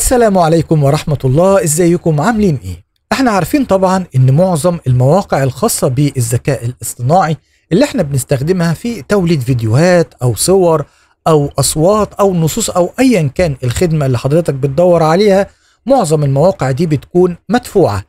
السلام عليكم ورحمة الله ازيكم عاملين ايه احنا عارفين طبعا ان معظم المواقع الخاصة بالذكاء الاصطناعي اللي احنا بنستخدمها في توليد فيديوهات او صور او اصوات او نصوص او ايا كان الخدمة اللي حضرتك بتدور عليها معظم المواقع دي بتكون مدفوعة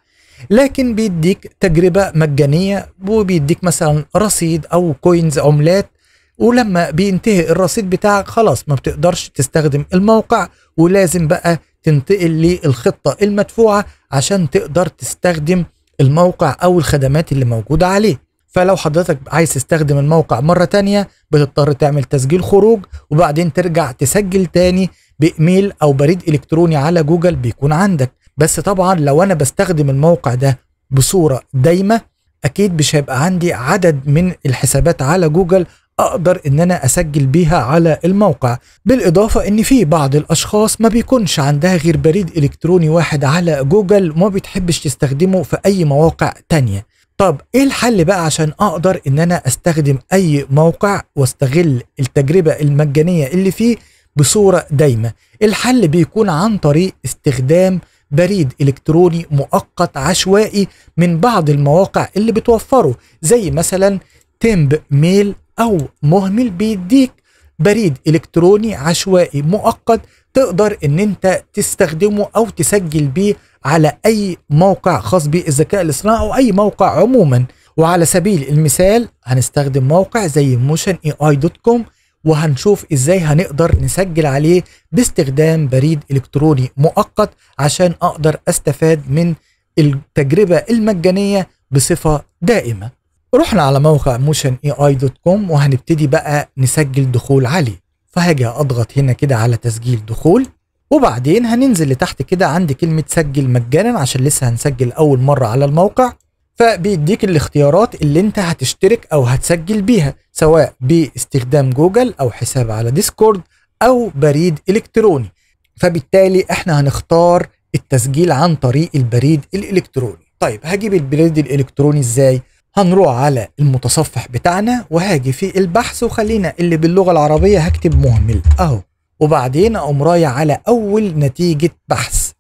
لكن بيديك تجربة مجانية وبيديك مثلا رصيد او كوينز عملات ولما بينتهي الرصيد بتاعك خلاص ما بتقدرش تستخدم الموقع ولازم بقى تنتقل للخطه المدفوعه عشان تقدر تستخدم الموقع او الخدمات اللي موجوده عليه فلو حضرتك عايز تستخدم الموقع مره تانية بتضطر تعمل تسجيل خروج وبعدين ترجع تسجل تاني بايميل او بريد الكتروني على جوجل بيكون عندك بس طبعا لو انا بستخدم الموقع ده بصوره دايمه اكيد مش هيبقى عندي عدد من الحسابات على جوجل اقدر ان انا اسجل بيها على الموقع بالاضافه ان في بعض الاشخاص ما بيكونش عندها غير بريد الكتروني واحد على جوجل وما بتحبش تستخدمه في اي مواقع تانية طب ايه الحل بقى عشان اقدر ان انا استخدم اي موقع واستغل التجربه المجانيه اللي فيه بصوره دايمه الحل بيكون عن طريق استخدام بريد الكتروني مؤقت عشوائي من بعض المواقع اللي بتوفره زي مثلا تيمب ميل او مهمل بيديك بريد الكتروني عشوائي مؤقت تقدر ان انت تستخدمه او تسجل بيه على اي موقع خاص بالذكاء الاصطناعي او اي موقع عموما وعلى سبيل المثال هنستخدم موقع زي موشن اي اي دوت كوم وهنشوف ازاي هنقدر نسجل عليه باستخدام بريد الكتروني مؤقت عشان اقدر استفاد من التجربه المجانيه بصفه دائمه رحنا على موقع موشن اي اي دوت كوم وهنبتدي بقى نسجل دخول عليه فهاجي اضغط هنا كده على تسجيل دخول وبعدين هننزل لتحت كده عند كلمة سجل مجانا عشان لسه هنسجل أول مرة على الموقع فبيديك الاختيارات اللي انت هتشترك او هتسجل بيها سواء باستخدام جوجل او حساب على ديسكورد او بريد الكتروني فبالتالي احنا هنختار التسجيل عن طريق البريد الالكتروني طيب هجيب البريد الالكتروني ازاي هنروح على المتصفح بتاعنا وهاجي في البحث وخلينا اللي باللغه العربيه هكتب مهمل اهو وبعدين اقوم رايح على اول نتيجه بحث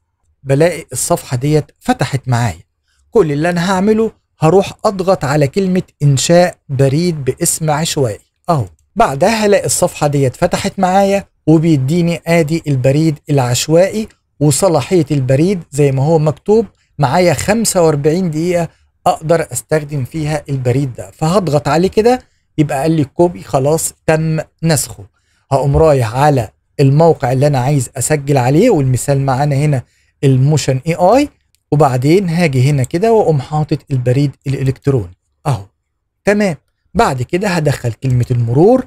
بلاقي الصفحه ديت فتحت معايا كل اللي انا هعمله هروح اضغط على كلمه انشاء بريد باسم عشوائي اهو بعدها هلاقي الصفحه ديت فتحت معايا وبيديني ادي البريد العشوائي وصلاحيه البريد زي ما هو مكتوب معايا 45 دقيقه اقدر استخدم فيها البريد ده فهضغط عليه كده يبقى قال لي كوبي خلاص تم نسخه هقوم رايح على الموقع اللي انا عايز اسجل عليه والمثال معانا هنا الموشن اي اي وبعدين هاجي هنا كده واقوم حاطط البريد الالكتروني اهو تمام بعد كده هدخل كلمه المرور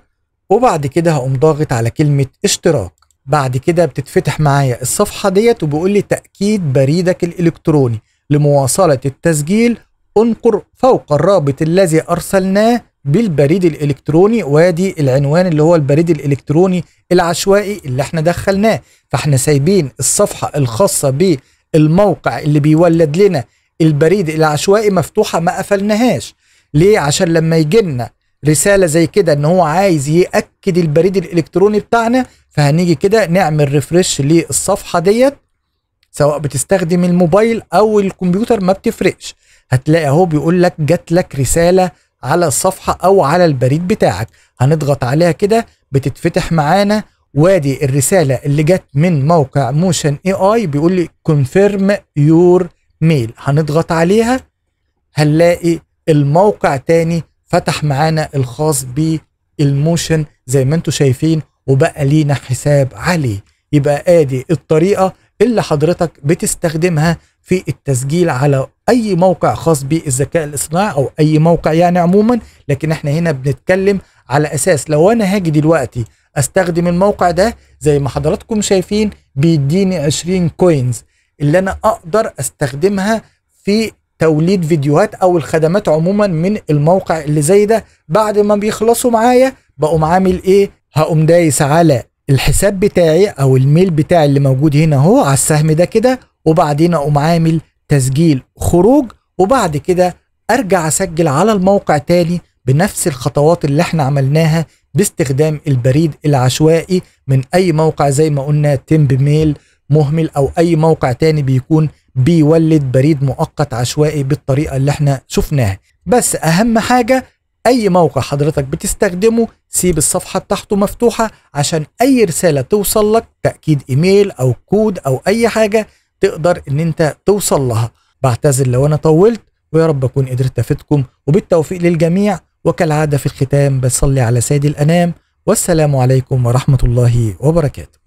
وبعد كده هقوم ضاغط على كلمه اشتراك بعد كده بتتفتح معايا الصفحه ديت وبيقول لي تاكيد بريدك الالكتروني لمواصله التسجيل انقر فوق الرابط الذي أرسلناه بالبريد الإلكتروني وادي العنوان اللي هو البريد الإلكتروني العشوائي اللي احنا دخلناه فاحنا سايبين الصفحة الخاصة بالموقع اللي بيولد لنا البريد العشوائي مفتوحة ما قفلناهاش ليه عشان لما يجي لنا رسالة زي كده ان هو عايز يأكد البريد الالكتروني بتاعنا فهنيجي كده نعمل ريفرش للصفحة ديت سواء بتستخدم الموبايل او الكمبيوتر ما بتفرقش هتلاقي اهو بيقول لك جات لك رساله على الصفحه او على البريد بتاعك هنضغط عليها كده بتتفتح معانا وادي الرساله اللي جت من موقع موشن اي اي بيقول لي كونفيرم يور ميل هنضغط عليها هنلاقي الموقع تاني فتح معانا الخاص بالموشن زي ما انتم شايفين وبقى لينا حساب عليه يبقى ادي الطريقه اللي حضرتك بتستخدمها في التسجيل على اي موقع خاص بالذكاء الاصطناعي او اي موقع يعني عموما لكن احنا هنا بنتكلم على اساس لو انا هاجي دلوقتي استخدم الموقع ده زي ما حضراتكم شايفين بيديني 20 كوينز اللي انا اقدر استخدمها في توليد فيديوهات او الخدمات عموما من الموقع اللي زي ده بعد ما بيخلصوا معايا بقوم عامل ايه هقوم دايس على الحساب بتاعي او الميل بتاعي اللي موجود هنا اهو على السهم ده كده وبعدين اقوم عامل تسجيل خروج وبعد كده ارجع اسجل على الموقع تاني بنفس الخطوات اللي احنا عملناها باستخدام البريد العشوائي من اي موقع زي ما قلنا تمب ميل مهمل او اي موقع تاني بيكون بيولد بريد مؤقت عشوائي بالطريقه اللي احنا شفناها بس اهم حاجه اي موقع حضرتك بتستخدمه سيب الصفحه بتاعته مفتوحه عشان اي رساله توصل لك تاكيد ايميل او كود او اي حاجه تقدر ان انت توصل لها بعتذر لو انا طولت ويا رب اكون قدرت افيدكم وبالتوفيق للجميع وكالعاده في الختام بصلي على سيد الانام والسلام عليكم ورحمه الله وبركاته